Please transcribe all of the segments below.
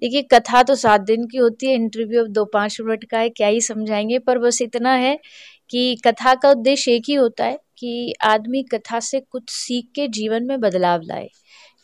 देखिए कथा तो सात दिन की होती है इंटरव्यू अब दो पांच मिनट का है क्या ही समझाएंगे पर बस इतना है कि कथा का उद्देश्य एक ही होता है कि आदमी कथा से कुछ सीख के जीवन में बदलाव लाए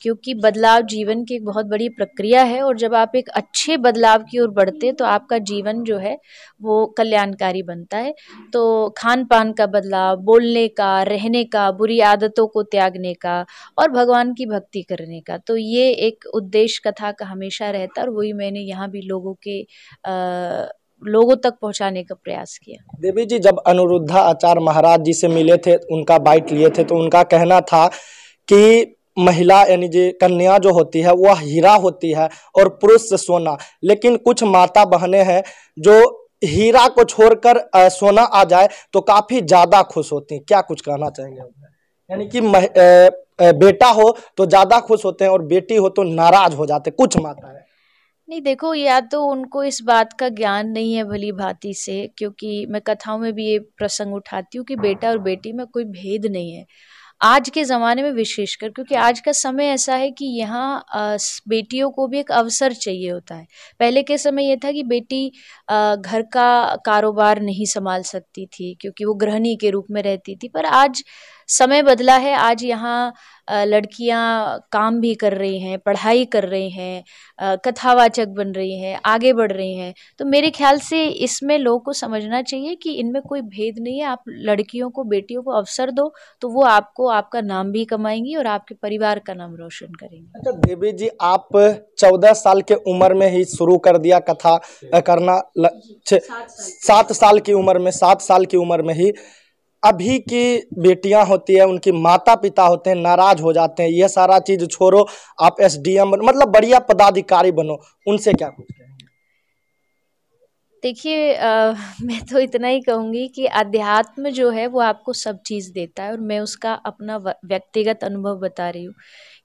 क्योंकि बदलाव जीवन की एक बहुत बड़ी प्रक्रिया है और जब आप एक अच्छे बदलाव की ओर बढ़ते तो आपका जीवन जो है वो कल्याणकारी बनता है तो खान पान का बदलाव बोलने का रहने का बुरी आदतों को त्यागने का और भगवान की भक्ति करने का तो ये एक उद्देश्य कथा का हमेशा रहता है और वही मैंने यहाँ भी लोगों के आ, लोगों तक पहुंचाने का प्रयास किया देवी जी जब अनुरुद्धा आचार्य महाराज जी से मिले थे उनका बाइट लिए थे तो उनका कहना था कि महिला यानी जी कन्या जो होती है वह हीरा होती है और पुरुष से सोना लेकिन कुछ माता बहने हैं जो हीरा को छोड़कर सोना आ जाए तो काफ़ी ज़्यादा खुश होती हैं क्या कुछ कहना चाहेंगे यानी कि मह, ए, ए, बेटा हो तो ज़्यादा खुश होते हैं और बेटी हो तो नाराज़ हो जाते कुछ माता है नहीं देखो या तो उनको इस बात का ज्ञान नहीं है भली भांति से क्योंकि मैं कथाओं में भी ये प्रसंग उठाती हूँ कि बेटा और बेटी में कोई भेद नहीं है आज के ज़माने में विशेषकर क्योंकि आज का समय ऐसा है कि यहाँ बेटियों को भी एक अवसर चाहिए होता है पहले के समय यह था कि बेटी घर का कारोबार नहीं संभाल सकती थी क्योंकि वो गृहणी के रूप में रहती थी पर आज समय बदला है आज यहाँ लड़कियाँ काम भी कर रही हैं पढ़ाई कर रही हैं कथावाचक बन रही हैं आगे बढ़ रही हैं तो मेरे ख्याल से इसमें लोगों को समझना चाहिए कि इनमें कोई भेद नहीं है आप लड़कियों को बेटियों को अवसर दो तो वो आपको आपका नाम भी कमाएंगी और आपके परिवार का नाम रोशन करेंगी अच्छा देवी जी आप चौदह साल के उम्र में ही शुरू कर दिया कथा करना सात साल की उम्र में सात साल की उम्र में ही अभी की बेटियां होती है उनकी माता पिता होते हैं नाराज हो जाते हैं ये सारा चीज छोड़ो आप एसडीएम मतलब बढ़िया पदाधिकारी बनो उनसे क्या कुछ देखिए मैं तो इतना ही कहूँगी कि अध्यात्म जो है वो आपको सब चीज़ देता है और मैं उसका अपना व्यक्तिगत अनुभव बता रही हूँ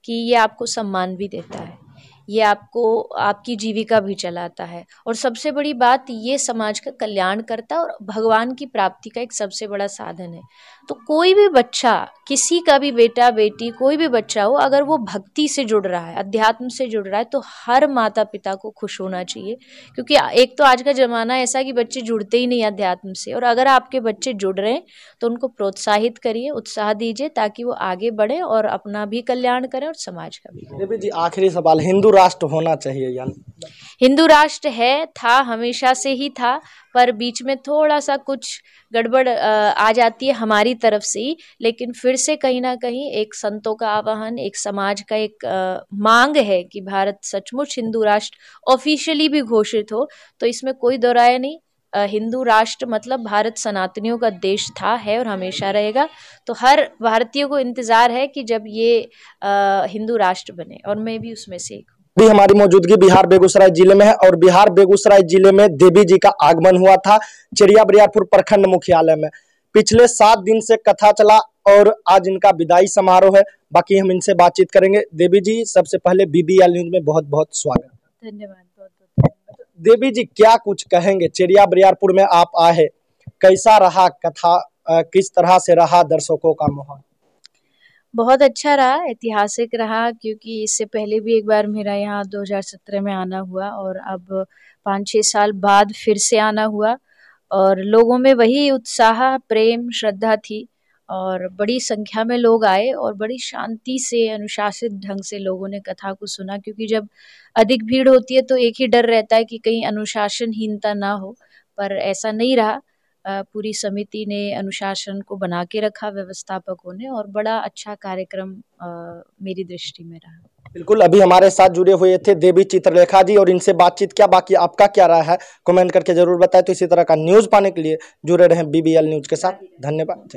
कि ये आपको सम्मान भी देता है ये आपको आपकी जीविका भी चलाता है और सबसे बड़ी बात ये समाज का कल्याण करता है और भगवान की प्राप्ति का एक सबसे बड़ा साधन है तो कोई भी बच्चा किसी का भी बेटा बेटी कोई भी बच्चा हो अगर वो भक्ति से जुड़ रहा है अध्यात्म से जुड़ रहा है तो हर माता पिता को खुश होना चाहिए क्योंकि एक तो आज का ज़माना ऐसा कि बच्चे जुड़ते ही नहीं अध्यात्म से और अगर आपके बच्चे जुड़ रहे हैं तो उनको प्रोत्साहित करिए उत्साह दीजिए ताकि वो आगे बढ़े और अपना भी कल्याण करें और समाज का भी जी आखिरी सवाल हिंदू राष्ट्र होना चाहिए हिंदू राष्ट्र है था हमेशा से ही था पर बीच में थोड़ा सा कुछ गड़बड़ आ जाती है हमारी तरफ से ही लेकिन फिर से कहीं ना कहीं एक संतों का आवाहन एक समाज का एक मांग है कि भारत सचमुच हिंदू राष्ट्र ऑफिशियली भी घोषित हो तो इसमें कोई दोराया नहीं हिंदू राष्ट्र मतलब भारत सनातनियों का देश था है और हमेशा रहेगा तो हर भारतीय को इंतज़ार है कि जब ये हिंदू राष्ट्र बने और मैं भी उसमें से एक भी हमारी मौजूदगी बिहार बेगूसराय जिले में है और बिहार बेगूसराय जिले में देवी जी का आगमन हुआ था चिड़िया बरियापुर प्रखंड मुख्यालय में पिछले सात दिन से कथा चला और आज इनका विदाई समारोह है बाकी हम इनसे बातचीत करेंगे देवी जी सबसे पहले बीबीएल न्यूज में बहुत बहुत स्वागत धन्यवाद तो देवी जी क्या कुछ कहेंगे चिड़िया बरियारपुर में आप आए कैसा रहा कथा किस तरह से रहा दर्शकों का माहौल बहुत अच्छा रहा ऐतिहासिक रहा क्योंकि इससे पहले भी एक बार मेरा यहाँ 2017 में आना हुआ और अब पाँच छः साल बाद फिर से आना हुआ और लोगों में वही उत्साह प्रेम श्रद्धा थी और बड़ी संख्या में लोग आए और बड़ी शांति से अनुशासित ढंग से लोगों ने कथा को सुना क्योंकि जब अधिक भीड़ होती है तो एक ही डर रहता है कि कहीं अनुशासनहीनता ना हो पर ऐसा नहीं रहा पूरी समिति ने अनुशासन को बना के रखा व्यवस्थापकों ने और बड़ा अच्छा कार्यक्रम मेरी दृष्टि में रहा बिल्कुल अभी हमारे साथ जुड़े हुए थे देवी चित्रलेखा जी और इनसे बातचीत क्या बाकी आपका क्या रहा है कमेंट करके जरूर बताएं तो इसी तरह का न्यूज़ पाने के लिए जुड़े रहें बीबीएल न्यूज़ के साथ धन्यवाद